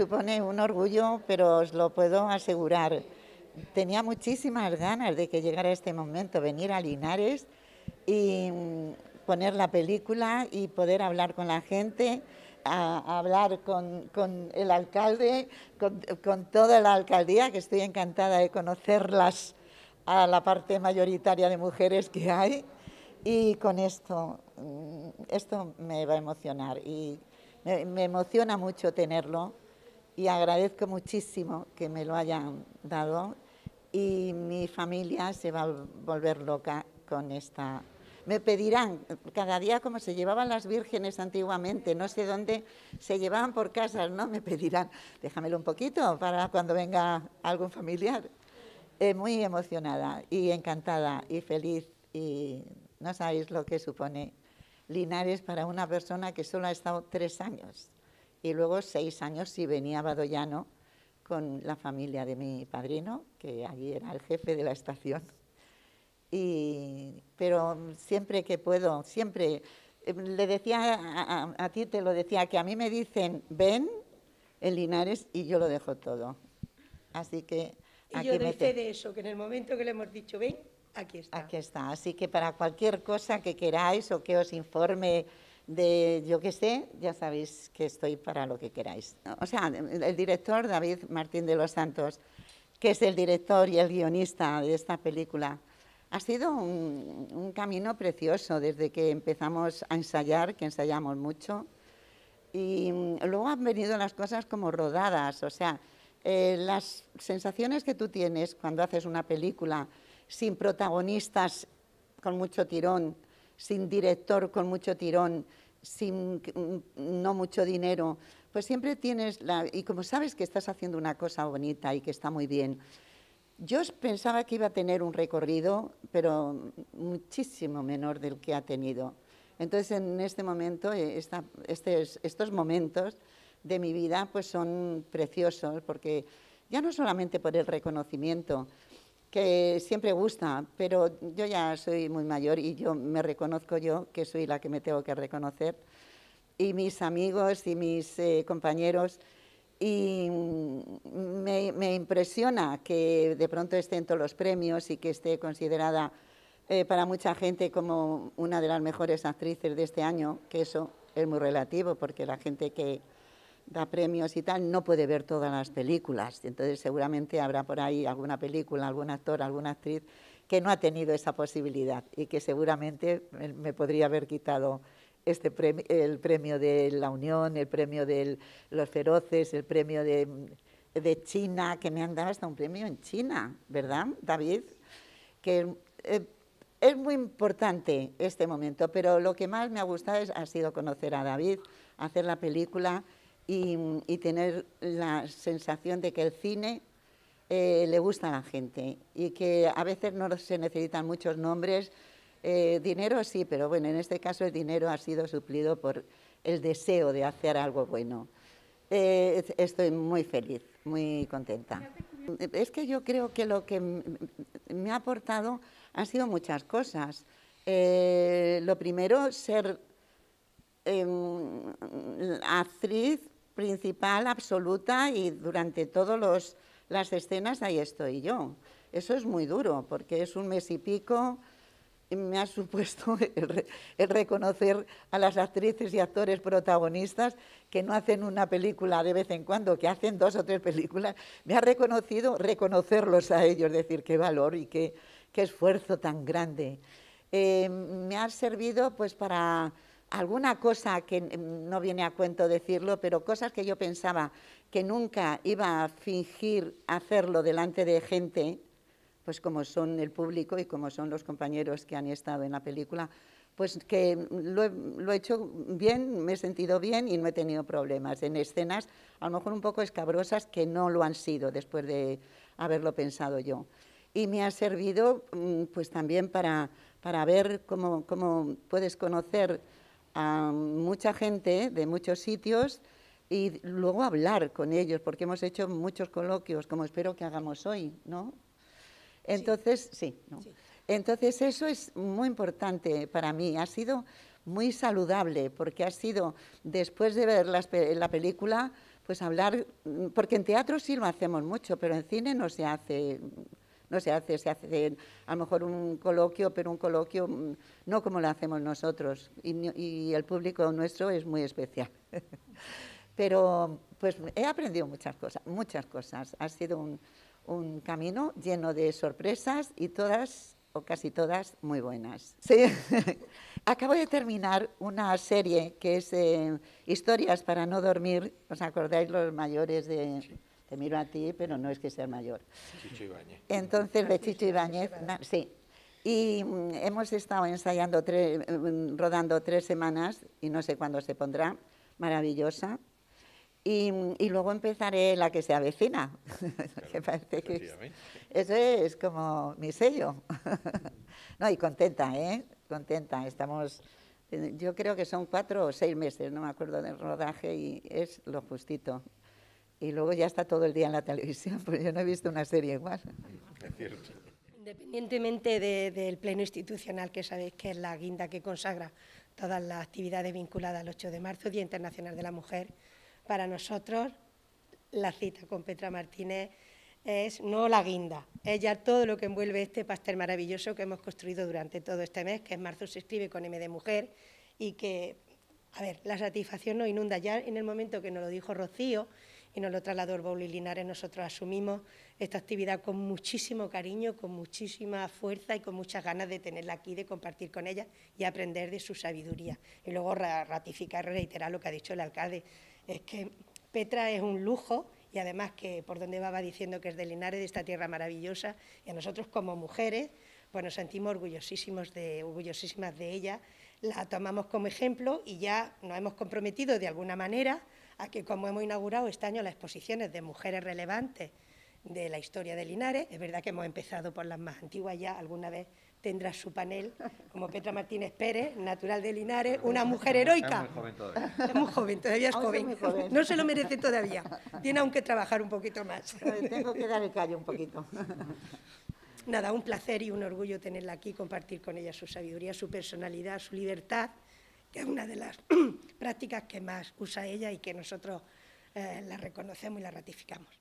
supone un orgullo, pero os lo puedo asegurar. Tenía muchísimas ganas de que llegara este momento, venir a Linares y mm, poner la película y poder hablar con la gente, hablar con, el alcalde, con, toda la alcaldía, que estoy encantada de conocerlas a la parte mayoritaria de mujeres que hay. Y con esto, mm, esto me va a emocionar y me, me emociona mucho tenerlo y agradezco muchísimo que me lo hayan dado y mi familia se va a volver loca con esta. Me pedirán, cada día como se llevaban las vírgenes antiguamente, no sé dónde, se llevaban por casas, ¿no? Me pedirán, déjamelo un poquito para cuando venga algún familiar. Eh, muy emocionada y encantada y feliz y no sabéis lo que supone Linares para una persona que solo ha estado tres años y luego seis años sí venía a Badoyano con la familia de mi padrino, que allí era el jefe de la estación. Y, pero siempre que puedo, siempre, eh, le decía a, ti, te lo decía, que a mí me dicen, ven en Linares y yo lo dejo todo. Así que... Aquí y yo de eso, que en el momento que le hemos dicho, ven, aquí está. Aquí está. Así que para cualquier cosa que queráis o que os informe de yo que sé, ya sabéis que estoy para lo que queráis. O sea, el director David Martín de los Santos, que es el director y el guionista de esta película, ha sido un, camino precioso desde que empezamos a ensayar, que ensayamos mucho, y mm, luego han venido las cosas como rodadas, o sea, eh, las sensaciones que tú tienes cuando haces una película sin protagonistas con mucho tirón, sin director con mucho tirón, sin mm, no mucho dinero, pues siempre tienes la... Y como sabes que estás haciendo una cosa bonita y que está muy bien, yo pensaba que iba a tener un recorrido, pero muchísimo menor del que ha tenido. Entonces, en este momento, eh, estos momentos de mi vida pues son preciosos, porque ya no solamente por el reconocimiento, que siempre gusta, pero yo ya soy muy mayor y yo me reconozco yo que soy la que me tengo que reconocer, y mis amigos y mis eh, compañeros, y mm, me, impresiona que de pronto estén todos los premios y que esté considerada eh, para mucha gente como una de las mejores actrices de este año, que eso es muy relativo, porque la gente que, da premios y tal, no puede ver todas las películas. Entonces seguramente habrá por ahí alguna película, algún actor, alguna actriz que no ha tenido esa posibilidad y que seguramente me podría haber quitado este premio, el premio de la Unión, el premio de los feroces, el premio de, China, que me han dado hasta un premio en China, ¿verdad, David? Que eh, es muy importante este momento, pero lo que más me ha gustado es, ha sido conocer a David, hacer la película y, tener la sensación de que el cine eh, le gusta a la gente y que a veces no se necesitan muchos nombres. Eh, dinero sí, pero bueno, en este caso el dinero ha sido suplido por el deseo de hacer algo bueno. Eh, estoy muy feliz, muy contenta. Es que yo creo que lo que me ha aportado han sido muchas cosas. lo primero, ser em, actriz principal, absoluta, y durante todas las escenas ahí estoy yo. Eso es muy duro, porque es un mes y pico, y me ha supuesto el, reconocer a las actrices y actores protagonistas que no hacen una película de vez en cuando, que hacen dos o tres películas. Me ha reconocido reconocerlos a ellos, decir qué valor y qué, esfuerzo tan grande. Eh, me ha servido pues para alguna cosa que mm, no viene a cuento decirlo, pero cosas que yo pensaba que nunca iba a fingir hacerlo delante de gente, pues como son el público y como son los compañeros que han estado en la película, pues que lo he, hecho bien, me he sentido bien y no he tenido problemas en escenas, a lo mejor un poco escabrosas, que no lo han sido después de haberlo pensado yo. Y me ha servido mm, pues también para, para ver cómo, cómo puedes conocer a mucha gente de muchos sitios y luego hablar con ellos, porque hemos hecho muchos coloquios, como espero que hagamos hoy, ¿no? Entonces, sí, Entonces eso es muy importante para mí, ha sido muy saludable, porque ha sido, después de ver la película, pues hablar, porque en teatro sí lo hacemos mucho, pero en cine no se hace no se hace, se hace a lo mejor un coloquio, pero un coloquio mm, no como lo hacemos nosotros y, el público nuestro es muy especial. pero pues he aprendido muchas cosas, muchas cosas. Ha sido un, camino lleno de sorpresas y todas o casi todas muy buenas. Acabo de terminar una serie que es eh, Historias para no dormir, ¿os acordáis los mayores de, te miro a ti, pero no es que sea mayor. Chicho Ibáñez. Entonces, de Chicho Ibáñez, sí. Y mm, hemos estado ensayando, mm, rodando tres semanas y no sé cuándo se pondrá, maravillosa. Y, mm, luego empezaré la que se avecina, es, eso es como mi sello. no, y contenta, ¿eh? Contenta, estamos eh, yo creo que son cuatro o seis meses, no me acuerdo del rodaje y es lo justito y luego ya está todo el día en la televisión, porque yo no he visto una serie igual. Es cierto. Independientemente del pleno institucional, que sabéis que es la guinda que consagra todas las actividades vinculadas al 8 de marzo, Día Internacional de la Mujer, para nosotros la cita con Petra Martínez es no la guinda, es ya todo lo que envuelve este pastel maravilloso que hemos construido durante todo este mes, que en marzo se escribe con M de mujer y que, a ver, la satisfacción nos inunda ya en el momento que nos lo dijo Rocío, y nos lo trasladó el bowling Linares. Nosotros asumimos esta actividad con muchísimo cariño, con muchísima fuerza y con muchas ganas de tenerla aquí, de compartir con ella y aprender de su sabiduría. Y luego ratificar, reiterar lo que ha dicho el alcalde. Es que Petra es un lujo y además que por donde va va diciendo que es de Linares, de esta tierra maravillosa, y a nosotros como mujeres ...bueno, pues nos sentimos orgullosísimos de, orgullosísimas de ella, la tomamos como ejemplo y ya nos hemos comprometido de alguna manera que, como hemos inaugurado este año las exposiciones de mujeres relevantes de la historia de Linares, es verdad que hemos empezado por las más antiguas ya, alguna vez tendrá su panel, como Petra Martínez Pérez, natural de Linares, una mujer heroica. Es muy joven todavía. Es muy joven, todavía es joven. No se lo merece todavía. Tiene aún que trabajar un poquito más. Tengo que dar el callo un poquito. Nada, un placer y un orgullo tenerla aquí, compartir con ella su sabiduría, su personalidad, su libertad que es una de las prácticas que más usa ella y que nosotros eh, la reconocemos y la ratificamos.